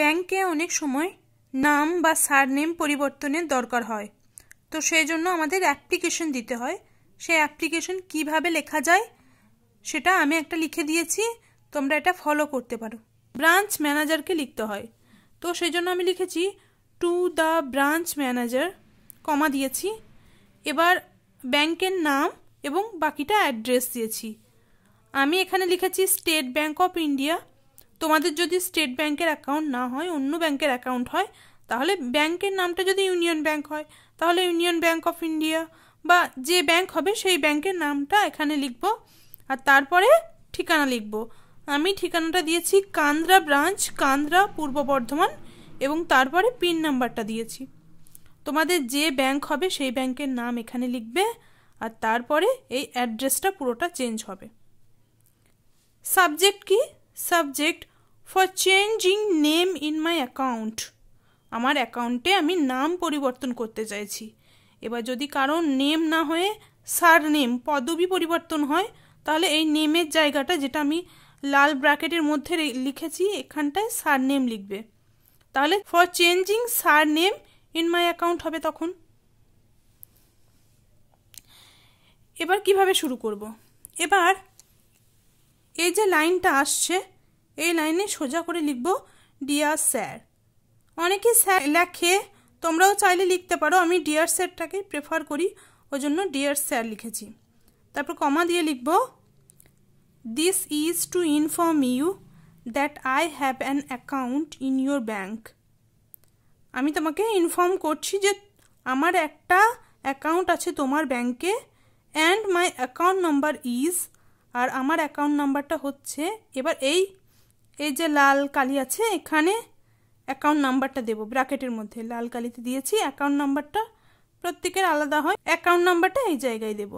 ব্যাংকে অনেক সময় নাম বা সারনেম পরিবর্তনের দরকার হয় তো সেই জন্য আমাদের অ্যাপ্লিকেশন দিতে হয় সেই অ্যাপ্লিকেশন কিভাবে লেখা যায় সেটা আমি একটা লিখে দিয়েছি তোমরা এটা ফলো করতে পারো ব্রাঞ্চ ম্যানেজারকে লিখতে হয় তো সেই জন্য আমি লিখেছি to the branch manager comma দিয়েছি এবার ব্যাংকের নাম এবং বাকিটা অ্যাড্রেস দিয়েছি আমি এখানে লিখেছি স্টেট ব্যাংক অফ ইন্ডিয়া তোমাদের যদি স্টেট ব্যাংকের অ্যাকাউন্ট না হয় অন্য ব্যাংকের অ্যাকাউন্ট হয় তাহলে ব্যাংকের নামটা যদি ইউনিয়ন ব্যাংক হয় তাহলে ইউনিয়ন ব্যাংক অফ ইন্ডিয়া বা যে ব্যাংক হবে সেই ব্যাংকের নামটা এখানে লিখব আর তারপরে ঠিকানা লিখব আমি ঠিকানাটা দিয়েছি কান্দ্রা ব্রাঞ্চ কান্দ্রা পূর্ব বর্ধমান এবং তারপরে পিন নাম্বারটা দিয়েছি তোমাদের যে ব্যাংক হবে সেই ব্যাংকের নাম এখানে লিখবে আর তারপরে এই অ্যাড্রেসটা পুরোটা চেঞ্জ হবে সাবজেক্ট কি subject for changing name in my account আমার অ্যাকাউন্টে আমি নাম পরিবর্তন করতে চাইছি এবার যদি কারোর নেম না হয়ে সার নেম পদবি পরিবর্তন হয় তাহলে এই নেমের জায়গাটা যেটা আমি লাল ব্র্যাকেটের মধ্যে লিখেছি এখানটায় সার নেম লিখবে তাহলে for changing surname in my account হবে তখন এবার কিভাবে শুরু করব এবার এই যে লাইনটা আসছে এই লাইনে সোজা করে লিখব ডিয়ার স্যার অনেকেই স্যার লেখে তোমরাও চাইলে লিখতে পারো আমি ডিয়ার স্যারটাকে প্রেফার করি ওই জন্য ডিয়ার স্যার লিখেছি তারপর কমা দিয়ে লিখব this is to inform you that I have an account in your bank আমি তোমাকে ইনফর্ম করছি যে আমার একটা অ্যাকাউন্ট আছে তোমার ব্যাংকে and my account number is আর আমার অ্যাকাউন্ট নাম্বারটা হচ্ছে এবার এই এই যে লাল কালি আছে এখানে অ্যাকাউন্ট নাম্বারটা দেব ব্র্যাকেটের মধ্যে লাল কালিতে দিয়েছি অ্যাকাউন্ট নাম্বারটা প্রত্যেকের আলাদা হয় অ্যাকাউন্ট নাম্বারটা এই জায়গায় দেব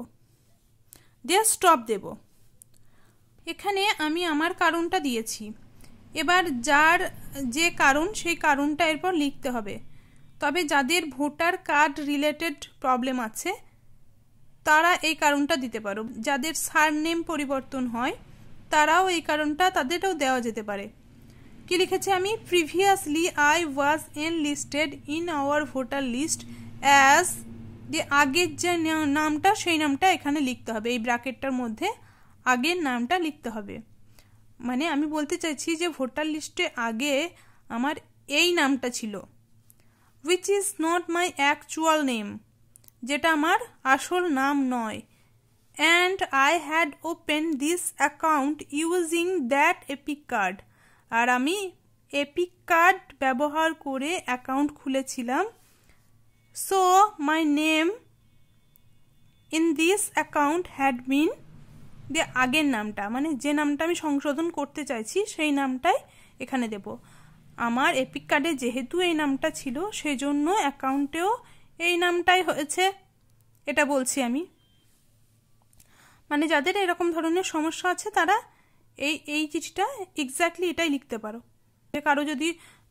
দিয়ে স্টপ দেব এখানে আমি আমার কারণটা দিয়েছি এবার যার যে কারণ সেই কারণটা এরপর লিখতে হবে তবে যাদের ভোটার কার্ড রিলেটেড প্রবলেম আছে তারা এই কারণটা দিতে পারো যাদের সার নেম পরিবর্তন হয় তারাও এই কারণটা তাদেরটাও দেওয়া যেতে পারে কি লিখেছে আমি previously I was enlisted in our voter list as যে আগের যে নামটা সেই নামটা এখানে লিখতে হবে এই ব্র্যাকেটটার মধ্যে আগের নামটা লিখতে হবে মানে আমি বলতে চাইছি যে ভোটার লিস্টে আগে আমার এই নামটা ছিল which is not my actual name যেটা আমার আসল নাম নয় and I had opened this account using that epic card আর আমি এপিক কার্ড ব্যবহার করে অ্যাকাউন্ট খুলেছিলাম so my name in this account had been দিয়ে আগের নামটা মানে যে নামটা আমি সংশোধন করতে চাইছি সেই নামটাই এখানে দেব আমার এপিক কার্ডে যেহেতু এই নামটা ছিল সেজন্য অ্যাকাউন্টেও এই নামটাই হয়েছে এটা বলছি আমি মানে যাদের এরকম ধরনের সমস্যা আছে তারা এই এই চিঠিটা এক্স্যাক্টলি এটাই লিখতে পারো কারো যদি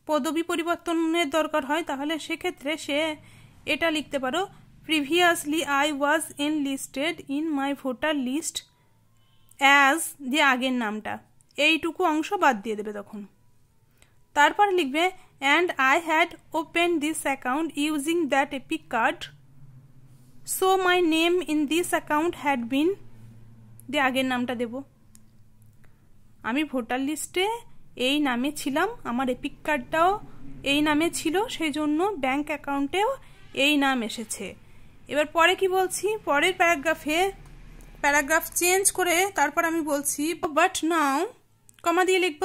পদবি পরিবর্তনের দরকার হয় তাহলে সেক্ষেত্রে সে এটা লিখতে পারো previously I was listed in my voter list as দিয়ে আগের নামটা এইটুকু অংশ বাদ দিয়ে দেবে তখন তারপর লিখবে and I had open this account using that EPIC card so my name in this account had been দিয়ে আগের নামটা দেব আমি ভোটার লিস্টে এই নামে ছিলাম আমার এপিক কার্ডটাও এই নামে ছিল সেই জন্য ব্যাংক অ্যাকাউন্টেও এই নাম এসেছে এবার পরে কি বলছি পরের প্যারাগ্রাফে প্যারাগ্রাফ চেঞ্জ করে তারপর আমি বলছি বাট নাও কমা দিয়ে লিখব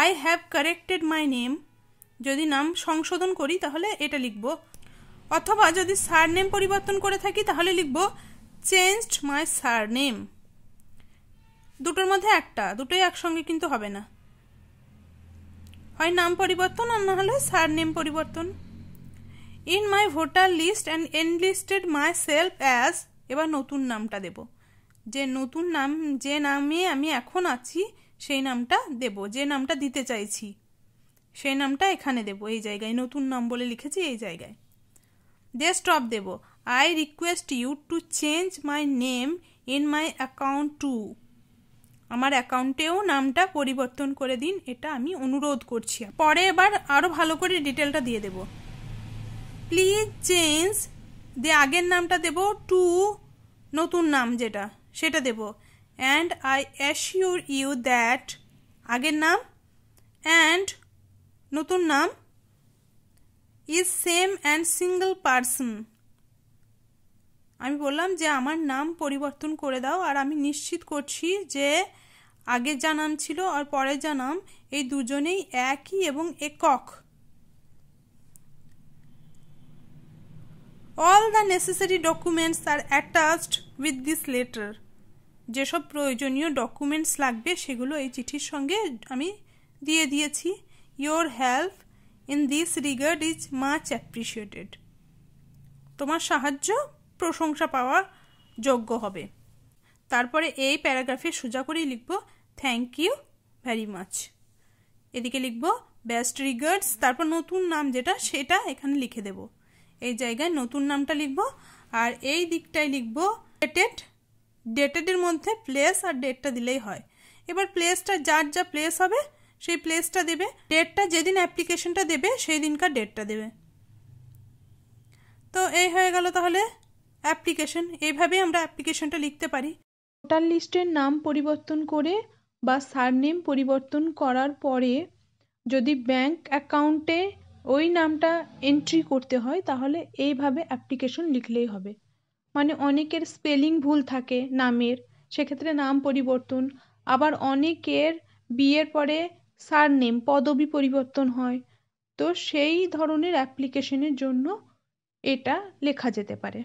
I have corrected my name যদি নাম সংশোধন করি তাহলে এটা লিখব অথবা যদি সার নেম পরিবর্তন করে থাকি তাহলে লিখব চেঞ্জড মাই সার নেম দুটোর মধ্যে একটা দুটোই একসঙ্গে কিন্তু হবে না হয় নাম পরিবর্তন আর না হলে সার নেম পরিবর্তন in my voter list and enlisted myself as এবার নতুন নামটা দেব যে নতুন নাম যে নামে আমি এখন আছি সেই নামটা দেব যে নামটা দিতে চাইছি সেই নামটা এখানে দেব এই জায়গায় নতুন নাম বলে লিখেছি এই জায়গায় দে স্টপ দেব I request you to change my name in my account to আমার অ্যাকাউন্টেও নামটা পরিবর্তন করে দিন এটা আমি অনুরোধ করছি পরে এবার আরও ভালো করে ডিটেলটা দিয়ে দেব প্লিজ চেঞ্জ দিয়ে আগের নামটা দেব টু নতুন নাম যেটা সেটা দেব and I assure you that আগের নাম অ্যান্ড নতুন নাম is same and single person আমি বললাম যে আমার নাম পরিবর্তন করে দাও আর আমি নিশ্চিত করছি যে আগের যা নাম ছিল আর পরের যা নাম এই দুজনেই একই এবং একক all the necessary documents are attached with this letter যেসব প্রয়োজনীয় ডকুমেন্টস লাগবে সেগুলো এই চিঠির সঙ্গে আমি দিয়ে দিয়েছি your help in this regard is much appreciated তোমার সাহায্য প্রশংসা পাওয়ার যোগ্য হবে তারপরে এই প্যারাগ্রাফে সোজা করেই লিখব থ্যাংক ইউ ভেরি মাচ এদিকে লিখব বেস্ট রিগার্ডস তারপর নতুন নাম যেটা সেটা এখানে লিখে দেব এই জায়গায় নতুন নামটা লিখব আর এই দিকটায় লিখব ডেটেড ডেটেডের মধ্যে প্লেস আর ডেটটা দিলেই হয় এবার প্লেসটা যার যা প্লেস হবে সেই প্লেসটা দেবে ডেটটা যেদিন অ্যাপ্লিকেশনটা দেবে সেই দিনকার ডেটটা দেবে তো এই হয়ে গেল তাহলে অ্যাপ্লিকেশন এইভাবে আমরা অ্যাপ্লিকেশনটা লিখতে পারি ভোটার লিস্টের নাম পরিবর্তন করে বা সারনেম পরিবর্তন করার পরে যদি ব্যাংক অ্যাকাউন্টে ওই নামটা এন্ট্রি করতে হয় তাহলে এইভাবে অ্যাপ্লিকেশন লিখলেই হবে মানে অনেকের স্পেলিং ভুল থাকে নামের সেক্ষেত্রে নাম পরিবর্তন আবার অনেকের বিয়ের পরে সারনেম পদবি পরিবর্তন হয় তো সেই ধরনের অ্যাপ্লিকেশনের জন্য এটা লেখা যেতে পারে